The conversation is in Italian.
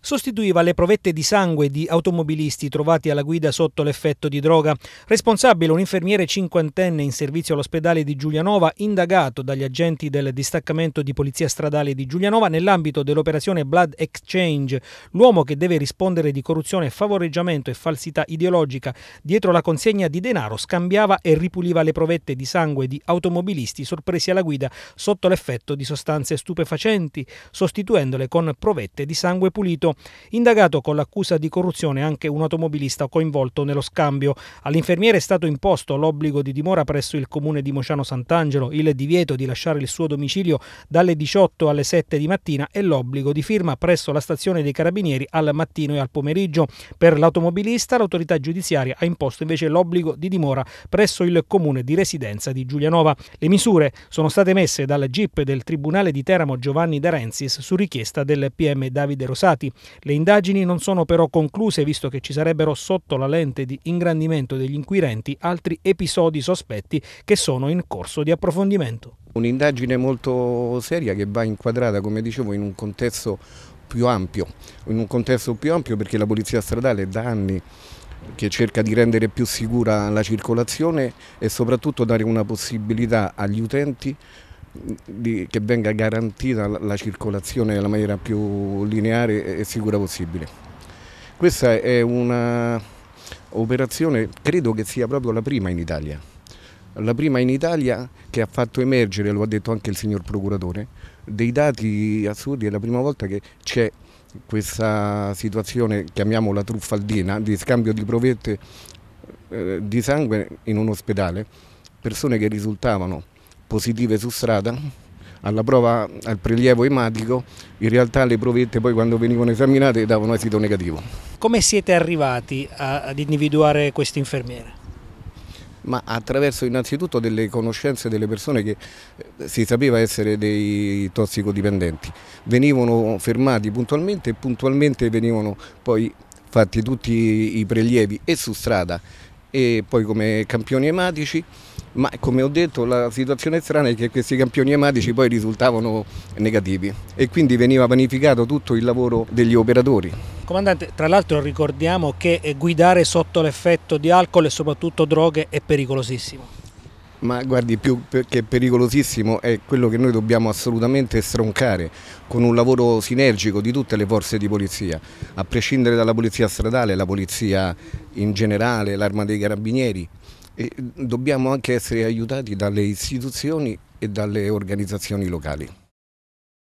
sostituiva le provette di sangue di automobilisti trovati alla guida sotto l'effetto di droga. Responsabile un infermiere cinquantenne in servizio all'ospedale di Giulianova, indagato dagli agenti del distaccamento di polizia stradale di Giulianova nell'ambito dell'operazione Blood Exchange, l'uomo che deve rispondere di corruzione, favoreggiamento e falsità ideologica dietro la consegna di denaro scambiava e ripuliva le provette di sangue di automobilisti sorpresi alla guida sotto l'effetto di sostanze stupefacenti, sostituendole con provette di sangue pulito indagato con l'accusa di corruzione anche un automobilista coinvolto nello scambio. All'infermiere è stato imposto l'obbligo di dimora presso il comune di Mociano Sant'Angelo, il divieto di lasciare il suo domicilio dalle 18 alle 7 di mattina e l'obbligo di firma presso la stazione dei Carabinieri al mattino e al pomeriggio. Per l'automobilista l'autorità giudiziaria ha imposto invece l'obbligo di dimora presso il comune di residenza di Giulianova. Le misure sono state messe dal GIP del Tribunale di Teramo Giovanni De su richiesta del PM Davide Rosati. Le indagini non sono però concluse visto che ci sarebbero sotto la lente di ingrandimento degli inquirenti altri episodi sospetti che sono in corso di approfondimento. Un'indagine molto seria che va inquadrata, come dicevo, in un contesto più ampio, in un contesto più ampio perché la Polizia Stradale da anni che cerca di rendere più sicura la circolazione e soprattutto dare una possibilità agli utenti di, che venga garantita la, la circolazione nella maniera più lineare e sicura possibile. Questa è un'operazione, credo che sia proprio la prima in Italia, la prima in Italia che ha fatto emergere, lo ha detto anche il signor procuratore, dei dati assurdi, è la prima volta che c'è questa situazione, chiamiamola truffaldina, di scambio di provette eh, di sangue in un ospedale, persone che risultavano positive su strada, alla prova, al prelievo ematico, in realtà le provette poi quando venivano esaminate davano esito negativo. Come siete arrivati a, ad individuare questa infermiera? Ma attraverso innanzitutto delle conoscenze delle persone che eh, si sapeva essere dei tossicodipendenti. Venivano fermati puntualmente e puntualmente venivano poi fatti tutti i prelievi e su strada e poi come campioni ematici ma come ho detto la situazione strana è che questi campioni ematici poi risultavano negativi e quindi veniva vanificato tutto il lavoro degli operatori. Comandante, tra l'altro ricordiamo che eh, guidare sotto l'effetto di alcol e soprattutto droghe è pericolosissimo. Ma guardi, più che pericolosissimo è quello che noi dobbiamo assolutamente stroncare con un lavoro sinergico di tutte le forze di polizia, a prescindere dalla polizia stradale, la polizia in generale, l'arma dei carabinieri dobbiamo anche essere aiutati dalle istituzioni e dalle organizzazioni locali.